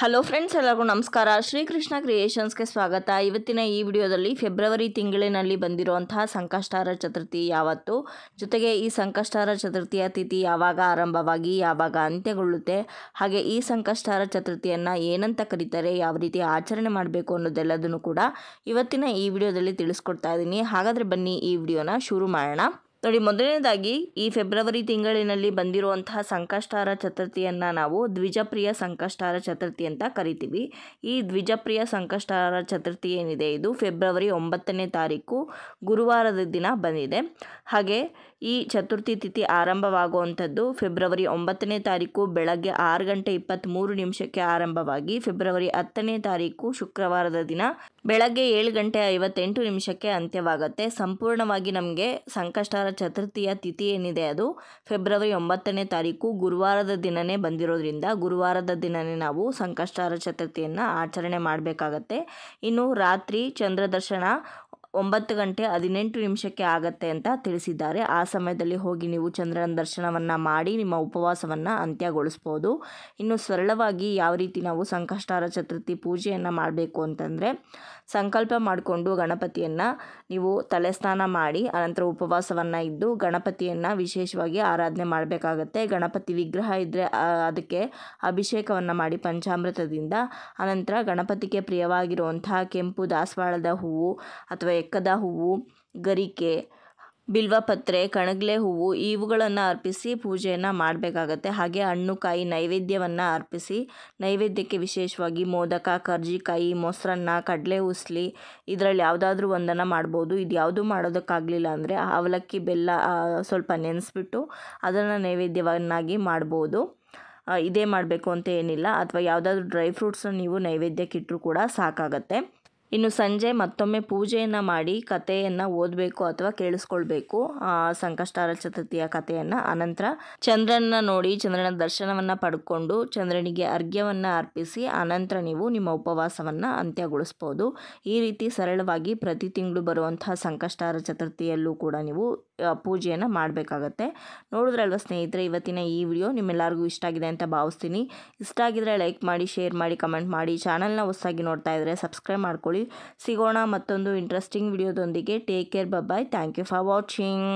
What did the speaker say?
hello friends ಎಲ್ಲರಿಗೂ ನಮಸ್ಕಾರ ಶ್ರೀಕೃಷ್ಣ ಕ್ರಿಯೇಷನ್ಸ್ಗೆ ಸ್ವಾಗತ ಇವತ್ತಿನ ಈ ವಿಡಿಯೋದಲ್ಲಿ ಫೆಬ್ರವರಿ ತಿಂಗಳಿನಲ್ಲಿ ಬಂದಿರುವಂತಹ ಸಂಕಷ್ಟಾರ ಚತುರ್ಥಿ ಯಾವತ್ತು ಜೊತೆಗೆ ಈ ಸಂಕಷ್ಟಾರ ಚತುರ್ಥಿಯ ತಿಥಿ ಯಾವಾಗ ಆರಂಭವಾಗಿ ಯಾವಾಗ ಅಂತ್ಯಗೊಳ್ಳುತ್ತೆ ಹಾಗೆ ಈ ಸಂಕಷ್ಟಾರ ಚತುರ್ಥಿಯನ್ನು ಏನಂತ ಕರೀತಾರೆ ಯಾವ ರೀತಿ ಆಚರಣೆ ಮಾಡಬೇಕು ಅನ್ನೋದೆಲ್ಲದನ್ನು ಕೂಡ ಇವತ್ತಿನ ಈ ವಿಡಿಯೋದಲ್ಲಿ ತಿಳಿಸ್ಕೊಡ್ತಾ ಇದ್ದೀನಿ ಹಾಗಾದರೆ ಬನ್ನಿ ಈ ವಿಡಿಯೋನ ಶುರು ಮಾಡೋಣ ನೋಡಿ ಮೊದಲನೇದಾಗಿ ಈ ಫೆಬ್ರವರಿ ತಿಂಗಳಿನಲ್ಲಿ ಬಂದಿರುವಂತಹ ಸಂಕಷ್ಟಾರ ಚತುರ್ಥಿಯನ್ನು ನಾವು ದ್ವಿಜಪ್ರಿಯ ಸಂಕಷ್ಟಾರ ಚತುರ್ಥಿ ಅಂತ ಕರಿತೀವಿ ಈ ದ್ವಿಜಪ್ರಿಯ ಸಂಕಷ್ಟಾರ ಚತುರ್ಥಿ ಏನಿದೆ ಇದು ಫೆಬ್ರವರಿ ಒಂಬತ್ತನೇ ತಾರೀಕು ಗುರುವಾರದ ದಿನ ಬಂದಿದೆ ಹಾಗೆ ಈ ಚತುರ್ಥಿ ತಿಥಿ ಆರಂಭವಾಗುವಂಥದ್ದು ಫೆಬ್ರವರಿ ಒಂಬತ್ತನೇ ತಾರೀಕು ಬೆಳಗ್ಗೆ ಆರು ಗಂಟೆ ಇಪ್ಪತ್ತ್ಮೂರು ನಿಮಿಷಕ್ಕೆ ಆರಂಭವಾಗಿ ಫೆಬ್ರವರಿ ಹತ್ತನೇ ತಾರೀಕು ಶುಕ್ರವಾರದ ದಿನ ಬೆಳಗ್ಗೆ ಏಳು ಗಂಟೆ ಐವತ್ತೆಂಟು ನಿಮಿಷಕ್ಕೆ ಅಂತ್ಯವಾಗುತ್ತೆ ಸಂಪೂರ್ಣವಾಗಿ ನಮಗೆ ಸಂಕಷ್ಟರ ಚತುರ್ಥಿಯ ತಿಥಿ ಏನಿದೆ ಅದು ಫೆಬ್ರವರಿ ಒಂಬತ್ತನೇ ತಾರೀಕು ಗುರುವಾರದ ದಿನನೇ ಬಂದಿರೋದ್ರಿಂದ ಗುರುವಾರದ ದಿನವೇ ನಾವು ಸಂಕಷ್ಟರ ಚತುರ್ಥಿಯನ್ನು ಆಚರಣೆ ಮಾಡಬೇಕಾಗತ್ತೆ ಇನ್ನು ರಾತ್ರಿ ಚಂದ್ರದರ್ಶನ ಒಂಬತ್ತು ಗಂಟೆ ಹದಿನೆಂಟು ನಿಮಿಷಕ್ಕೆ ಆಗತ್ತೆ ಅಂತ ತಿಳಿಸಿದ್ದಾರೆ ಆ ಸಮಯದಲ್ಲಿ ಹೋಗಿ ನೀವು ಚಂದ್ರನ ದರ್ಶನವನ್ನು ಮಾಡಿ ನಿಮ್ಮ ಉಪವಾಸವನ್ನು ಅಂತ್ಯಗೊಳಿಸ್ಬೋದು ಇನ್ನು ಸರಳವಾಗಿ ಯಾವ ರೀತಿ ನಾವು ಸಂಕಷ್ಟಾರ ಚತುರ್ಥಿ ಪೂಜೆಯನ್ನು ಮಾಡಬೇಕು ಅಂತಂದರೆ ಸಂಕಲ್ಪ ಮಾಡಿಕೊಂಡು ಗಣಪತಿಯನ್ನು ನೀವು ತಲೆ ಸ್ನಾನ ಮಾಡಿ ಅನಂತರ ಉಪವಾಸವನ್ನು ಇದ್ದು ಗಣಪತಿಯನ್ನು ವಿಶೇಷವಾಗಿ ಆರಾಧನೆ ಮಾಡಬೇಕಾಗತ್ತೆ ಗಣಪತಿ ವಿಗ್ರಹ ಇದ್ದರೆ ಅದಕ್ಕೆ ಅಭಿಷೇಕವನ್ನು ಮಾಡಿ ಪಂಚಾಮೃತದಿಂದ ಅನಂತರ ಗಣಪತಿಗೆ ಪ್ರಿಯವಾಗಿರುವಂತಹ ಕೆಂಪು ದಾಸವಾಳದ ಹೂವು ಅಥವಾ ಬೆಕ್ಕದ ಹೂವು ಗರಿಕೆ ಬಿಲ್ವಪತ್ರೆ ಕಣಗಲೆ ಹೂವು ಇವುಗಳನ್ನು ಅರ್ಪಿಸಿ ಪೂಜೆಯನ್ನು ಮಾಡಬೇಕಾಗತ್ತೆ ಹಾಗೆ ಹಣ್ಣು ಕಾಯಿ ನೈವೇದ್ಯವನ್ನು ಅರ್ಪಿಸಿ ನೈವೇದ್ಯಕ್ಕೆ ವಿಶೇಷವಾಗಿ ಮೋದಕ ಕರ್ಜಿಕಾಯಿ ಮೊಸರನ್ನ ಕಡಲೆ ಉಸ್ಲಿ ಇದರಲ್ಲಿ ಯಾವುದಾದ್ರೂ ಒಂದನ್ನು ಮಾಡ್ಬೋದು ಇದು ಯಾವುದು ಮಾಡೋದಕ್ಕಾಗಲಿಲ್ಲ ಅಂದರೆ ಅವಲಕ್ಕಿ ಬೆಲ್ಲ ಸ್ವಲ್ಪ ನೆನೆಸ್ಬಿಟ್ಟು ಅದನ್ನು ನೈವೇದ್ಯವನ್ನಾಗಿ ಮಾಡ್ಬೋದು ಇದೇ ಮಾಡಬೇಕು ಅಂತ ಏನಿಲ್ಲ ಅಥವಾ ಯಾವುದಾದ್ರೂ ಡ್ರೈ ಫ್ರೂಟ್ಸನ್ನು ನೀವು ನೈವೇದ್ಯಕ್ಕಿಟ್ಟರೂ ಕೂಡ ಸಾಕಾಗತ್ತೆ ಇನ್ನು ಸಂಜೆ ಮತ್ತೊಮ್ಮೆ ಪೂಜೆಯನ್ನು ಮಾಡಿ ಕಥೆಯನ್ನು ಓದಬೇಕು ಅಥವಾ ಕೇಳಿಸ್ಕೊಳ್ಬೇಕು ಆ ಸಂಕಷ್ಟಾರ ಚತುರ್ಥಿಯ ಕಥೆಯನ್ನು ಅನಂತರ ಚಂದ್ರನ ನೋಡಿ ಚಂದ್ರನ ದರ್ಶನವನ್ನು ಪಡ್ಕೊಂಡು ಚಂದ್ರನಿಗೆ ಅರ್ಘ್ಯವನ್ನು ಅರ್ಪಿಸಿ ಅನಂತರ ನೀವು ನಿಮ್ಮ ಉಪವಾಸವನ್ನು ಅಂತ್ಯಗೊಳಿಸ್ಬೋದು ಈ ರೀತಿ ಸರಳವಾಗಿ ಪ್ರತಿ ತಿಂಗಳು ಬರುವಂತಹ ಸಂಕಷ್ಟಾರ ಚತುರ್ಥಿಯಲ್ಲೂ ಕೂಡ ನೀವು ಪೂಜೆಯನ್ನು ಮಾಡಬೇಕಾಗತ್ತೆ ನೋಡಿದ್ರಲ್ವ ಸ್ನೇಹಿತರೆ ಇವತ್ತಿನ ಈ ವಿಡಿಯೋ ನಿಮ್ಮೆಲ್ಲರಿಗೂ ಇಷ್ಟ ಆಗಿದೆ ಅಂತ ಭಾವಿಸ್ತೀನಿ ಇಷ್ಟ ಆಗಿದ್ರೆ ಲೈಕ್ ಮಾಡಿ ಶೇರ್ ಮಾಡಿ ಕಮೆಂಟ್ ಮಾಡಿ ಚಾನಲ್ನ ಹೊಸಾಗಿ ನೋಡ್ತಾ ಇದ್ದರೆ ಸಬ್ಸ್ಕ್ರೈಬ್ ಮಾಡ್ಕೊಳ್ಳಿ ಸಿಗೋಣ ಮತ್ತೊಂದು ಇಂಟ್ರೆಸ್ಟಿಂಗ್ ವಿಡಿಯೋದೊಂದಿಗೆ take care bye thank you for watching